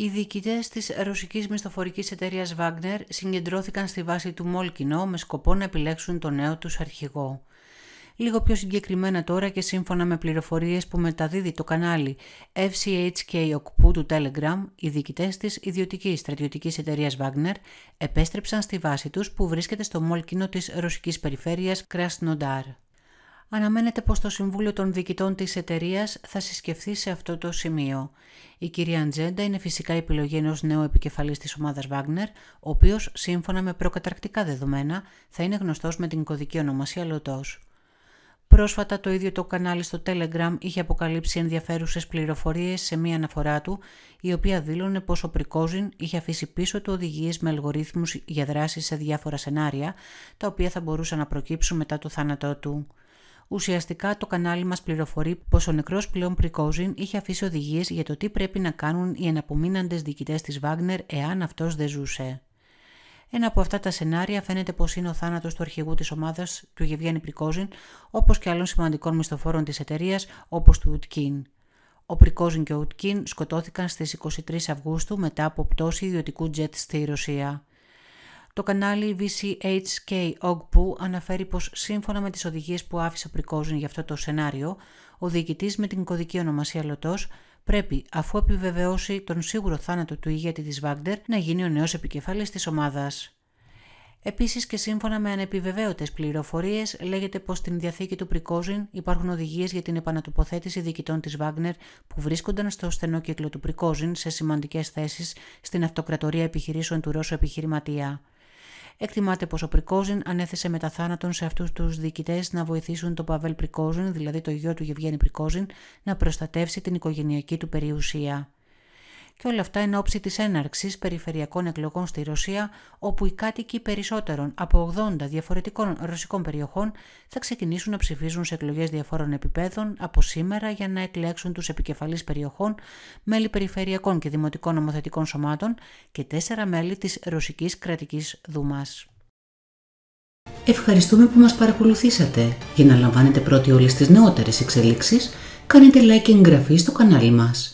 Οι διοικητές της ρωσικής μισθοφορικής εταιρείας Wagner συγκεντρώθηκαν στη βάση του Μόλκινο με σκοπό να επιλέξουν τον νέο τους αρχηγό. Λίγο πιο συγκεκριμένα τώρα και σύμφωνα με πληροφορίες που μεταδίδει το κανάλι FCHK Οκπού του Telegram, οι διοικητές της ιδιωτικής στρατιωτικής εταιρείας Wagner επέστρεψαν στη βάση τους που βρίσκεται στο μόλκινο της ρωσικής περιφέρειας Κρασνοντάρ. Αναμένεται πως το Συμβούλιο των Διοικητών της εταιρείας θα συσκεφθεί σε αυτό το σημείο. Η κυρία Αντζέντα είναι φυσικά επιλογή ενός νέου επικεφαλής της ομάδας Wagner, ο οποίος σύμφωνα με προκαταρκτικά δεδομένα θα είναι γνωστός με την κωδική ονομασία Λωτό. Πρόσφατα το ίδιο το κανάλι στο Telegram είχε αποκαλύψει ενδιαφέρουσες πληροφορίες σε μία αναφορά του, η οποία δήλωνε πως ο Πρικόζιν είχε αφήσει πίσω του οδηγίες με αλγορίθμους για δράσεις σε διάφορα σενάρια, τα οποία θα μπορούσαν να προκύψουν μετά το θάνατό του. Ουσιαστικά το κανάλι μας πληροφορεί πως ο νεκρός πλέον Πρικόζιν είχε αφήσει οδηγίες για το τι πρέπει να κάνουν οι εναπομείναντες διοικητές της Βάγνερ εάν αυτός δεν ζούσε. Ένα από αυτά τα σενάρια φαίνεται πως είναι ο θάνατος του αρχηγού της ομάδας, του Γευγένη Πρικόζιν, όπως και άλλων σημαντικών μισθοφόρων της εταιρείας, όπως του Ουτκίν. Ο Πρικόζιν και ο Ουτκίν σκοτώθηκαν στις 23 Αυγούστου μετά από πτώση ιδιωτικού τζετ στη Ρωσία. Το κανάλι VCHK OGPU αναφέρει πως σύμφωνα με τις οδηγίες που άφησε Πρικόζιν για αυτό το σενάριο, ο διοικητής με την κωδική ονομασία Λωτός πρέπει, αφού επιβεβαιώσει τον σίγουρο θάνατο του ηγέτη της Βάγντερ, να γίνει ο νέος επικεφαλής της ομάδας. Επίσης και σύμφωνα με ανεπιβεβαίωτες πληροφορίες λέγεται πως στην διαθήκη του Πρικόζιν υπάρχουν οδηγίες για την επανατοποθέτηση διοικητών της Βάγνερ που βρίσκονταν στο στενό κύκλο του Πρικόζιν σε σημαντικές θέσεις στην αυτοκρατορία επιχειρήσεων του Ρώσου επιχειρηματία. Εκτιμάται πως ο Πρικόζιν ανέθεσε μετά θάνατον σε αυτούς τους διοικητές να βοηθήσουν τον Παβέλ Πρικόζιν, δηλαδή το γιο του Γευγέννη Πρικόζιν, να προστατεύσει την οικογενειακή του περιουσία και όλα αυτά εν ώψη της έναρξης περιφερειακών εκλογών στη Ρωσία, όπου οι κάτοικοι περισσότερων από 80 διαφορετικών ρωσικών περιοχών θα ξεκινήσουν να ψηφίζουν σε εκλογές διαφόρων επιπέδων από σήμερα για να εκλέξουν τους επικεφαλείς περιοχών, μέλη περιφερειακών και δημοτικών νομοθετικών σωμάτων και τέσσερα μέλη της Ρωσικής Κρατικής Δούμας. Ευχαριστούμε που μας παρακολουθήσατε. Για να λαμβάνετε πρώτοι όλες τις νεότερες εξελίξεις, κάνετε like και εγγραφή στο κανάλι μας.